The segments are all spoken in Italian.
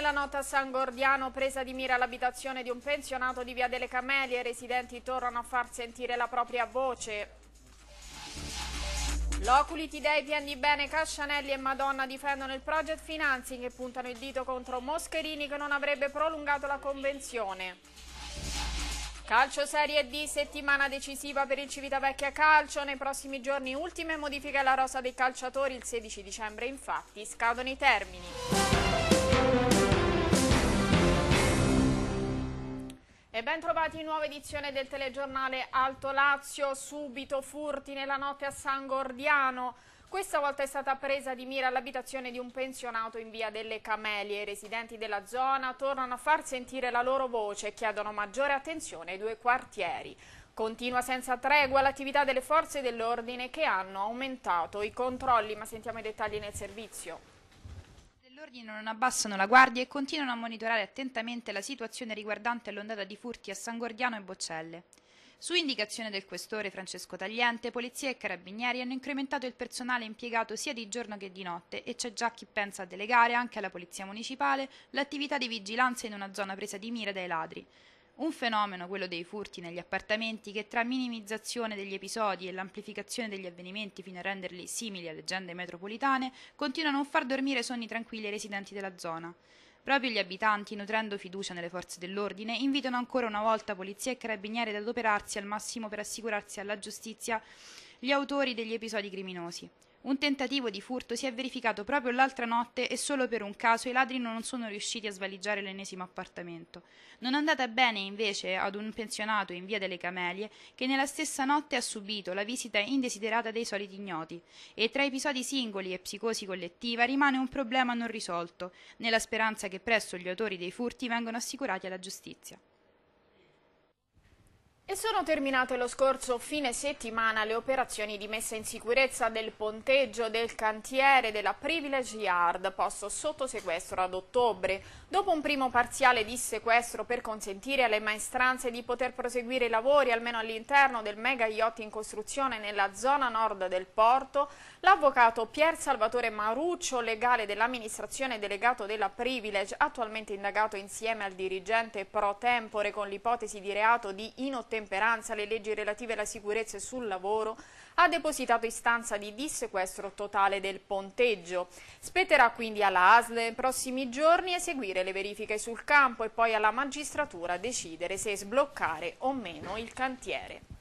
nella nota a San Gordiano, presa di mira l'abitazione di un pensionato di Via delle Camelie, i residenti tornano a far sentire la propria voce. L'Oculi Tidei Piandi Bene, Cascianelli e Madonna difendono il project financing e puntano il dito contro Moscherini che non avrebbe prolungato la convenzione. Calcio Serie D, settimana decisiva per il Civitavecchia Calcio. Nei prossimi giorni ultime modifiche alla rosa dei calciatori. Il 16 dicembre infatti scadono i termini. E ben in nuova edizione del telegiornale Alto Lazio, subito furti nella notte a San Gordiano. Questa volta è stata presa di mira l'abitazione di un pensionato in via delle Camelie. I residenti della zona tornano a far sentire la loro voce e chiedono maggiore attenzione ai due quartieri. Continua senza tregua l'attività delle forze dell'ordine che hanno aumentato i controlli, ma sentiamo i dettagli nel servizio dell'ordine non abbassano la guardia e continuano a monitorare attentamente la situazione riguardante l'ondata di furti a San Gordiano e Boccelle. Su indicazione del questore Francesco Tagliente, polizia e carabinieri hanno incrementato il personale impiegato sia di giorno che di notte e c'è già chi pensa a delegare anche alla polizia municipale l'attività di vigilanza in una zona presa di mira dai ladri. Un fenomeno, quello dei furti negli appartamenti, che tra minimizzazione degli episodi e l'amplificazione degli avvenimenti fino a renderli simili a leggende metropolitane, continua a non far dormire sonni tranquilli ai residenti della zona. Proprio gli abitanti, nutrendo fiducia nelle forze dell'ordine, invitano ancora una volta polizia e carabinieri ad adoperarsi al massimo per assicurarsi alla giustizia gli autori degli episodi criminosi. Un tentativo di furto si è verificato proprio l'altra notte e solo per un caso i ladri non sono riusciti a svaligiare l'ennesimo appartamento. Non è andata bene invece ad un pensionato in via delle Camelie che nella stessa notte ha subito la visita indesiderata dei soliti ignoti e tra episodi singoli e psicosi collettiva rimane un problema non risolto, nella speranza che presto gli autori dei furti vengano assicurati alla giustizia. E sono terminate lo scorso fine settimana le operazioni di messa in sicurezza del ponteggio del cantiere della Privilege Yard, posto sotto sequestro ad ottobre. Dopo un primo parziale di sequestro per consentire alle maestranze di poter proseguire i lavori almeno all'interno del mega yacht in costruzione nella zona nord del porto, l'avvocato Pier Salvatore Maruccio, legale dell'amministrazione delegato della Privilege, attualmente indagato insieme al dirigente pro tempore con l'ipotesi di reato di inottemperanza inottemperanza alle leggi relative alla sicurezza sul lavoro, ha depositato istanza di dissequestro totale del ponteggio. Spetterà quindi alla ASL nei prossimi giorni eseguire le verifiche sul campo e poi alla magistratura decidere se sbloccare o meno il cantiere.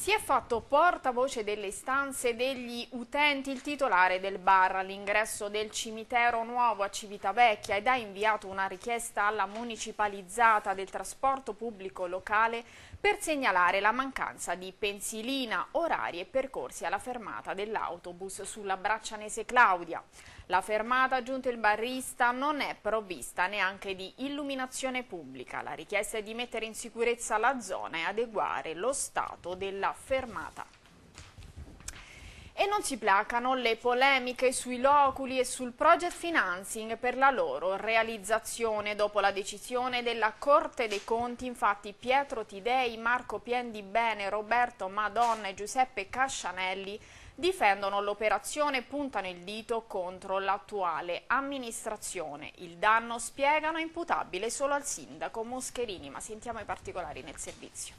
Si è fatto portavoce delle istanze degli utenti il titolare del bar all'ingresso del cimitero nuovo a Civitavecchia ed ha inviato una richiesta alla municipalizzata del trasporto pubblico locale per segnalare la mancanza di pensilina, orari e percorsi alla fermata dell'autobus sulla Braccianese Claudia. La fermata, aggiunto il barrista, non è provvista neanche di illuminazione pubblica. La richiesta è di mettere in sicurezza la zona e adeguare lo stato dell'autobus l'ha fermata. E non si placano le polemiche sui loculi e sul project financing per la loro realizzazione. Dopo la decisione della Corte dei Conti, infatti Pietro Tidei, Marco Piendibene, Roberto Madonna e Giuseppe Cascianelli difendono l'operazione e puntano il dito contro l'attuale amministrazione. Il danno, spiegano, è imputabile solo al sindaco Moscherini, ma sentiamo i particolari nel servizio.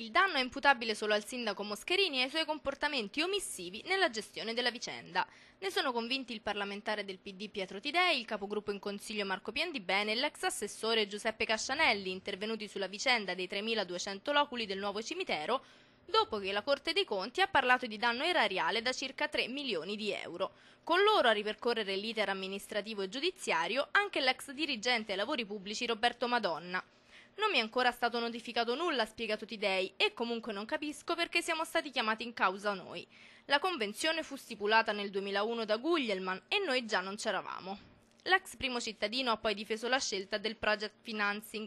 Il danno è imputabile solo al sindaco Moscherini e ai suoi comportamenti omissivi nella gestione della vicenda. Ne sono convinti il parlamentare del PD Pietro Tidei, il capogruppo in consiglio Marco Piandibene e l'ex assessore Giuseppe Cascianelli, intervenuti sulla vicenda dei 3.200 loculi del nuovo cimitero, dopo che la Corte dei Conti ha parlato di danno erariale da circa 3 milioni di euro. Con loro a ripercorrere l'iter amministrativo e giudiziario anche l'ex dirigente ai lavori pubblici Roberto Madonna. Non mi è ancora stato notificato nulla, ha spiegato Tidei, e comunque non capisco perché siamo stati chiamati in causa noi. La convenzione fu stipulata nel 2001 da Guglielman e noi già non c'eravamo. L'ex primo cittadino ha poi difeso la scelta del project financing.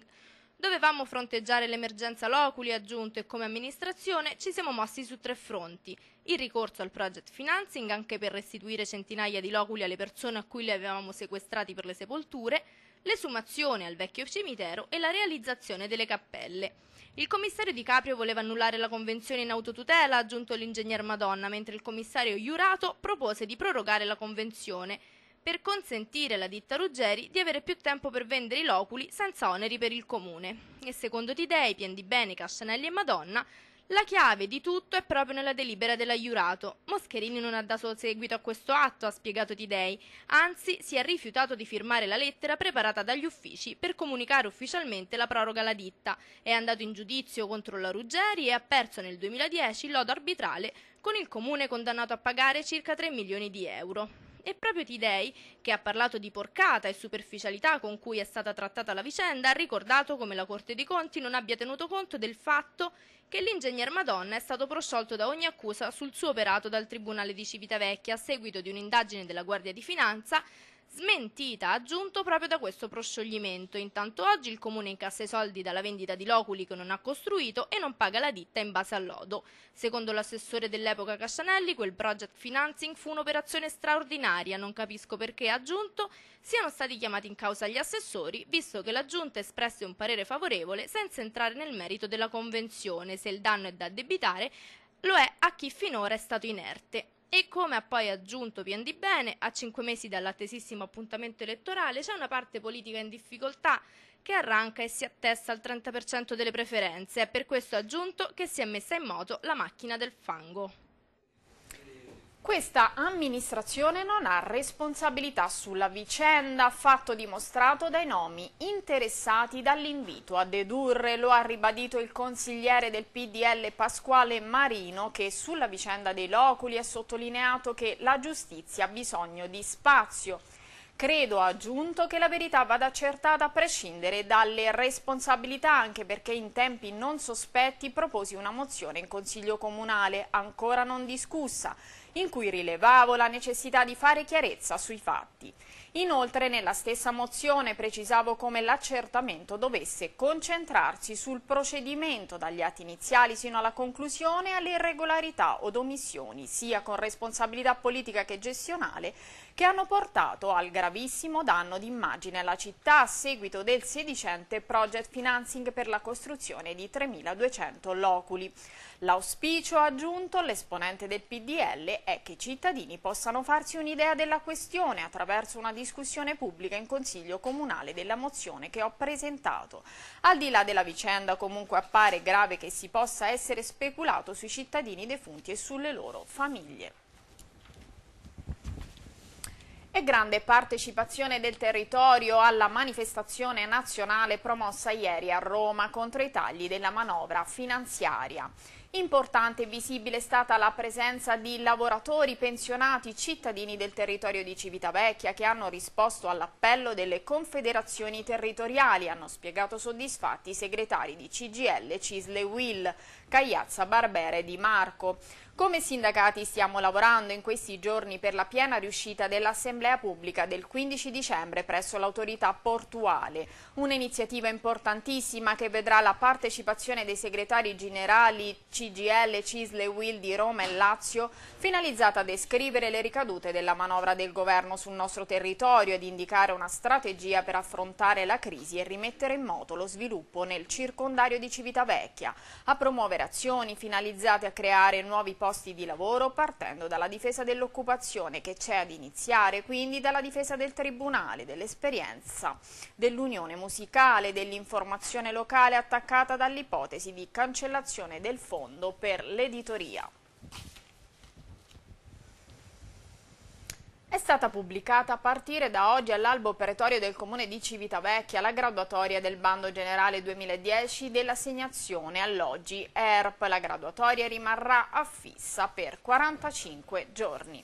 Dovevamo fronteggiare l'emergenza Loculi, aggiunto, e come amministrazione ci siamo mossi su tre fronti il ricorso al project financing anche per restituire centinaia di loculi alle persone a cui li avevamo sequestrati per le sepolture, l'esumazione al vecchio cimitero e la realizzazione delle cappelle. Il commissario Di Caprio voleva annullare la convenzione in autotutela, ha aggiunto l'ingegner Madonna, mentre il commissario Iurato propose di prorogare la convenzione per consentire alla ditta Ruggeri di avere più tempo per vendere i loculi senza oneri per il comune. E secondo Tidei, Pien di Bene, Cascianelli e Madonna, la chiave di tutto è proprio nella delibera dell'aiurato. Moscherini non ha dato seguito a questo atto, ha spiegato Tidei, anzi si è rifiutato di firmare la lettera preparata dagli uffici per comunicare ufficialmente la proroga alla ditta. È andato in giudizio contro la Ruggeri e ha perso nel 2010 il lodo arbitrale con il comune condannato a pagare circa 3 milioni di euro. E proprio Tidei, che ha parlato di porcata e superficialità con cui è stata trattata la vicenda, ha ricordato come la Corte dei Conti non abbia tenuto conto del fatto che l'ingegner Madonna è stato prosciolto da ogni accusa sul suo operato dal Tribunale di Civitavecchia a seguito di un'indagine della Guardia di Finanza smentita, aggiunto proprio da questo proscioglimento. Intanto oggi il Comune incassa i soldi dalla vendita di loculi che non ha costruito e non paga la ditta in base al lodo. Secondo l'assessore dell'epoca Cascianelli, quel project financing fu un'operazione straordinaria, non capisco perché, aggiunto, siano stati chiamati in causa gli assessori, visto che la Giunta espresse un parere favorevole senza entrare nel merito della Convenzione, se il danno è da debitare, lo è a chi finora è stato inerte. E come ha poi aggiunto Pien di Bene, a cinque mesi dall'attesissimo appuntamento elettorale c'è una parte politica in difficoltà che arranca e si attesta al 30% delle preferenze. È Per questo aggiunto che si è messa in moto la macchina del fango. Questa amministrazione non ha responsabilità sulla vicenda, fatto dimostrato dai nomi interessati dall'invito a dedurre, lo ha ribadito il consigliere del PDL Pasquale Marino che sulla vicenda dei loculi ha sottolineato che la giustizia ha bisogno di spazio. Credo, ha aggiunto, che la verità vada accertata a prescindere dalle responsabilità, anche perché in tempi non sospetti proposi una mozione in Consiglio Comunale, ancora non discussa, in cui rilevavo la necessità di fare chiarezza sui fatti. Inoltre nella stessa mozione precisavo come l'accertamento dovesse concentrarsi sul procedimento dagli atti iniziali sino alla conclusione alle irregolarità o omissioni, sia con responsabilità politica che gestionale, che hanno portato al gravissimo danno d'immagine alla città a seguito del sedicente project financing per la costruzione di 3.200 loculi. L'auspicio, ha aggiunto l'esponente del PDL, è che i cittadini possano farsi un'idea della questione attraverso una discussione pubblica in Consiglio Comunale della mozione che ho presentato. Al di là della vicenda comunque appare grave che si possa essere speculato sui cittadini defunti e sulle loro famiglie e grande partecipazione del territorio alla manifestazione nazionale promossa ieri a Roma contro i tagli della manovra finanziaria. Importante e visibile è stata la presenza di lavoratori, pensionati, cittadini del territorio di Civitavecchia che hanno risposto all'appello delle confederazioni territoriali, hanno spiegato soddisfatti i segretari di CGL, Cisle Will, Cagliazza, Barbera e Di Marco. Come sindacati stiamo lavorando in questi giorni per la piena riuscita dell'Assemblea Pubblica del 15 dicembre presso l'autorità portuale, un'iniziativa importantissima che vedrà la partecipazione dei segretari generali CGL CGL, Cisle Will di Roma e Lazio, finalizzata a descrivere le ricadute della manovra del governo sul nostro territorio ed indicare una strategia per affrontare la crisi e rimettere in moto lo sviluppo nel circondario di Civitavecchia, a promuovere azioni finalizzate a creare nuovi posti di lavoro partendo dalla difesa dell'occupazione che c'è ad iniziare, quindi dalla difesa del Tribunale, dell'esperienza, dell'unione musicale, dell'informazione locale attaccata dall'ipotesi di cancellazione del fondo Rotondo per l'editoria. È stata pubblicata a partire da oggi all'albo peretorio del Comune di Civitavecchia la graduatoria del bando generale 2010 dell'assegnazione alloggi ERP. La graduatoria rimarrà affissa per 45 giorni.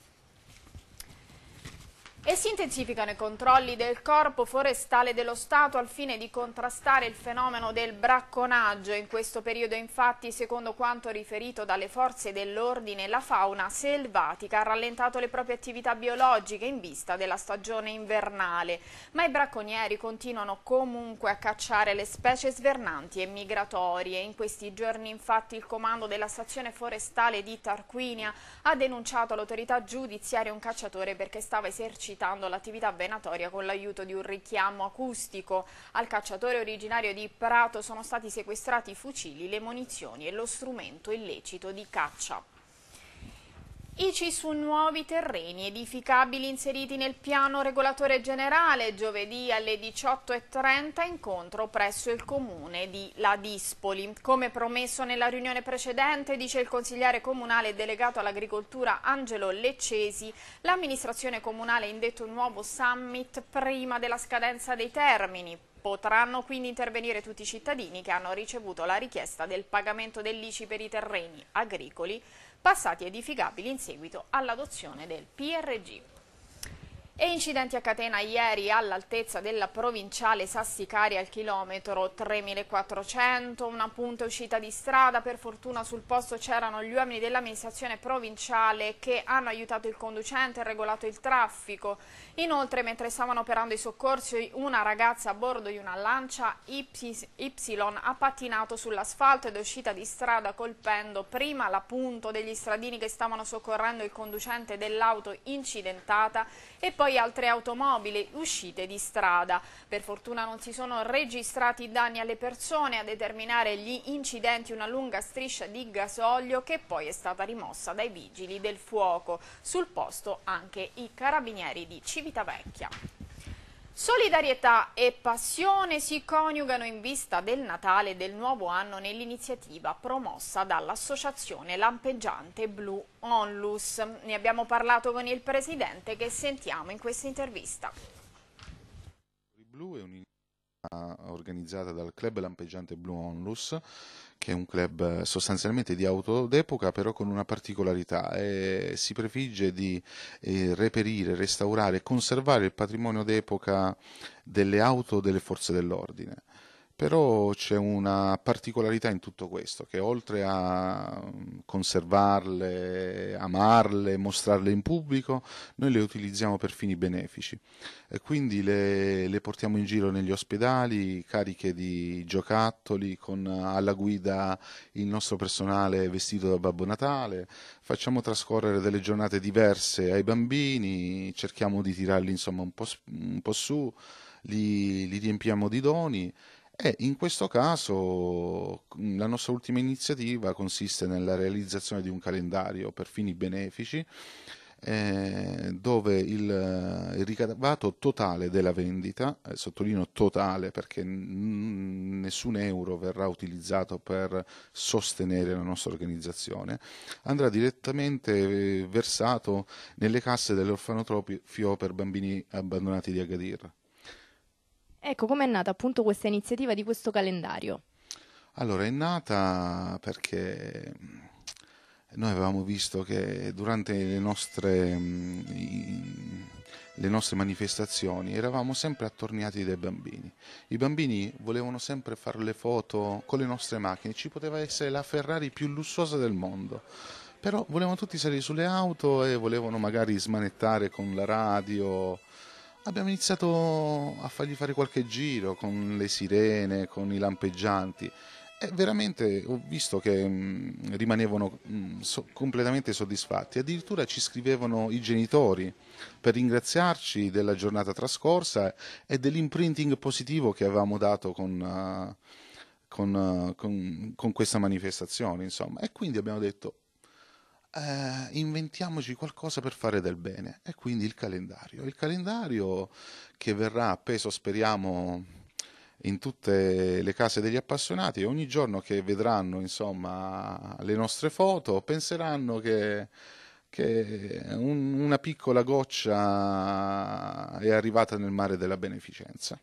E si intensificano i controlli del Corpo Forestale dello Stato al fine di contrastare il fenomeno del bracconaggio. In questo periodo infatti, secondo quanto riferito dalle forze dell'ordine, la fauna selvatica ha rallentato le proprie attività biologiche in vista della stagione invernale, ma i bracconieri continuano comunque a cacciare le specie svernanti e migratorie. In questi giorni infatti il comando della stazione forestale di Tarquinia ha denunciato all'autorità giudiziaria un cacciatore perché stava esercitando esercitando l'attività venatoria con l'aiuto di un richiamo acustico. Al cacciatore originario di Prato sono stati sequestrati i fucili, le munizioni e lo strumento illecito di caccia. ICI su nuovi terreni edificabili inseriti nel piano regolatore generale giovedì alle 18.30 incontro presso il comune di Ladispoli. Come promesso nella riunione precedente, dice il consigliere comunale delegato all'agricoltura Angelo Leccesi, l'amministrazione comunale ha indetto un nuovo summit prima della scadenza dei termini, Potranno quindi intervenire tutti i cittadini che hanno ricevuto la richiesta del pagamento dell'ICI per i terreni agricoli passati edificabili in seguito all'adozione del PRG. E incidenti a catena ieri all'altezza della provinciale Sassicaria al chilometro 3400, una punta uscita di strada, per fortuna sul posto c'erano gli uomini dell'amministrazione provinciale che hanno aiutato il conducente e regolato il traffico. Inoltre mentre stavano operando i soccorsi una ragazza a bordo di una lancia Y, y ha pattinato sull'asfalto ed è uscita di strada colpendo prima la punta degli stradini che stavano soccorrendo il conducente dell'auto incidentata e poi poi altre automobili uscite di strada. Per fortuna non si sono registrati danni alle persone a determinare gli incidenti una lunga striscia di gasolio che poi è stata rimossa dai vigili del fuoco. Sul posto anche i carabinieri di Civitavecchia. Solidarietà e passione si coniugano in vista del Natale e del nuovo anno nell'iniziativa promossa dall'associazione lampeggiante Blu Onlus. Ne abbiamo parlato con il presidente che sentiamo in questa intervista organizzata dal club lampeggiante Blue Onlus, che è un club eh, sostanzialmente di auto d'epoca, però con una particolarità. Eh, si prefigge di eh, reperire, restaurare e conservare il patrimonio d'epoca delle auto delle forze dell'ordine però c'è una particolarità in tutto questo, che oltre a mm, conservarle, amarle, mostrarle in pubblico, noi le utilizziamo per fini benefici. E quindi le, le, portiamo in giro negli ospedali cariche di giocattoli, con alla guida il nostro personale vestito da Babbo Natale, facciamo trascorrere delle giornate diverse ai bambini, cerchiamo di tirarli insomma un po', un po su, li, li riempiamo di doni e in questo caso mm, la nostra ultima iniziativa consiste nella realizzazione di un calendario per fini benefici eh, dove il, eh, il, ricavato totale della vendita, eh, sottolineo totale perché nessun euro verrà utilizzato per sostenere la nostra organizzazione, andrà direttamente eh, versato nelle casse dell'orfanotrofio per bambini abbandonati di Agadir. Ecco, com'è nata appunto questa iniziativa di questo calendario? Allora, è nata perché mm, noi avevamo visto che durante le nostre, mm, le nostre, manifestazioni eravamo sempre attorniati dai bambini. I bambini volevano sempre fare le foto con le nostre macchine, ci poteva essere la Ferrari più lussuosa del mondo. Però volevano tutti salire sulle auto e volevano magari smanettare con la radio, abbiamo iniziato a fargli fare qualche giro con le sirene, con i lampeggianti. E veramente ho visto che mh, mm, rimanevano mh, mm, so, completamente soddisfatti. Addirittura ci scrivevano i genitori per ringraziarci della giornata trascorsa e dell'imprinting positivo che avevamo dato con, uh, con, uh, con, con questa manifestazione. Insomma. E quindi abbiamo detto eh, inventiamoci qualcosa per fare del bene. E quindi il calendario. Il calendario che verrà appeso, speriamo, in tutte le case degli appassionati e ogni giorno che vedranno insomma, le nostre foto penseranno che, che un, una piccola goccia è arrivata nel mare della beneficenza.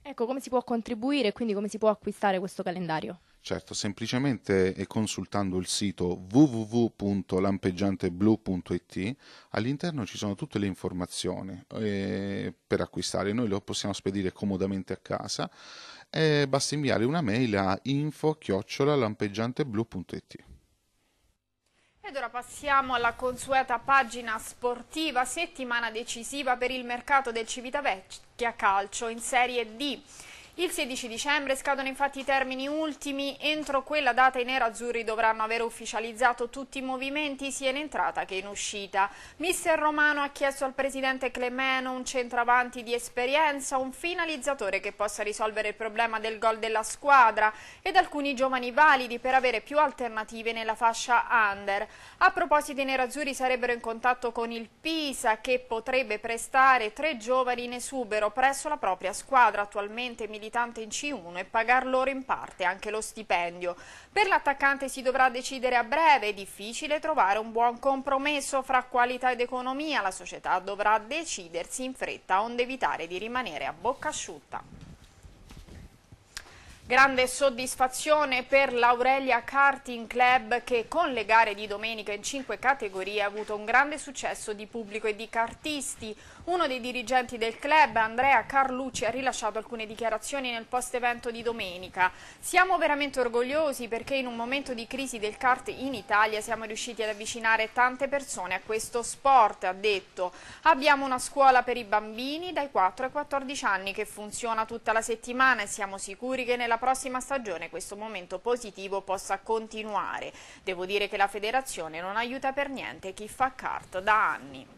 Ecco, come si può contribuire e quindi come si può acquistare questo calendario? Certo, semplicemente consultando il sito www.lampeggianteblu.it all'interno ci sono tutte le informazioni eh, per acquistare, noi lo possiamo spedire comodamente a casa e basta inviare una mail a info-lampeggianteblu.it. Ed ora passiamo alla consueta pagina sportiva, settimana decisiva per il mercato del Civitavecchia Calcio in Serie D. Il 16 dicembre scadono infatti i termini ultimi, entro quella data i nerazzurri dovranno aver ufficializzato tutti i movimenti sia in entrata che in uscita. Mister Romano ha chiesto al presidente Clemeno un centravanti di esperienza, un finalizzatore che possa risolvere il problema del gol della squadra ed alcuni giovani validi per avere più alternative nella fascia under. A proposito i nerazzurri sarebbero in contatto con il Pisa che potrebbe prestare tre giovani in esubero presso la propria squadra attualmente militare militante in C1 e pagar loro in parte anche lo stipendio. Per l'attaccante si dovrà decidere a breve, è difficile trovare un buon compromesso fra qualità ed economia, la società dovrà decidersi in fretta onde evitare di rimanere a bocca asciutta. Grande soddisfazione per l'Aurelia Karting Club che con le gare di domenica in cinque categorie ha avuto un grande successo di pubblico e di cartisti. Uno dei dirigenti del club, Andrea Carlucci, ha rilasciato alcune dichiarazioni nel post evento di domenica. Siamo veramente orgogliosi perché in un momento di crisi del kart in Italia siamo riusciti ad avvicinare tante persone a questo sport, ha detto. Abbiamo una scuola per i bambini dai 4 ai 14 anni che funziona tutta la settimana e siamo sicuri che nella prossima stagione questo momento positivo possa continuare. Devo dire che la federazione non aiuta per niente chi fa kart da anni.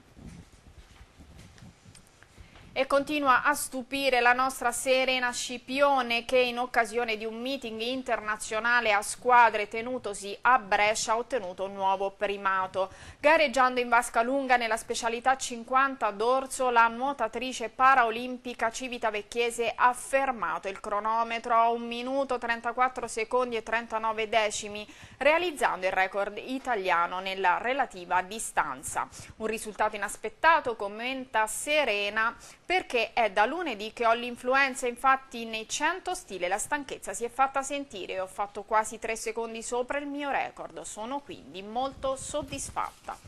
E continua a stupire la nostra Serena Scipione che in occasione di un meeting internazionale a squadre tenutosi a Brescia ha ottenuto un nuovo primato. Gareggiando in vasca lunga nella specialità 50 d'orso, la nuotatrice paraolimpica civitavecchiese ha fermato il cronometro a 1 minuto 34 secondi e 39 decimi, realizzando il record italiano nella relativa distanza. Un risultato inaspettato, commenta Serena perché è da lunedì che ho l'influenza, infatti nei 100 stile la stanchezza si è fatta sentire e ho fatto quasi 3 secondi sopra il mio record, sono quindi molto soddisfatta.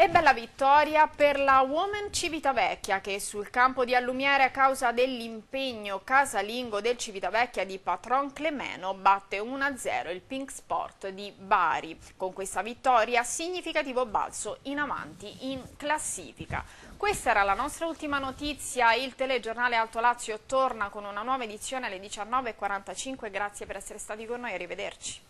E bella vittoria per la Woman Civitavecchia che sul campo di Allumiere a causa dell'impegno casalingo del Civitavecchia di Patron Clemeno batte 1-0 il Pink Sport di Bari. Con questa vittoria significativo balzo in avanti in classifica. Questa era la nostra ultima notizia, il telegiornale Alto Lazio torna con una nuova edizione alle 19.45, grazie per essere stati con noi, arrivederci.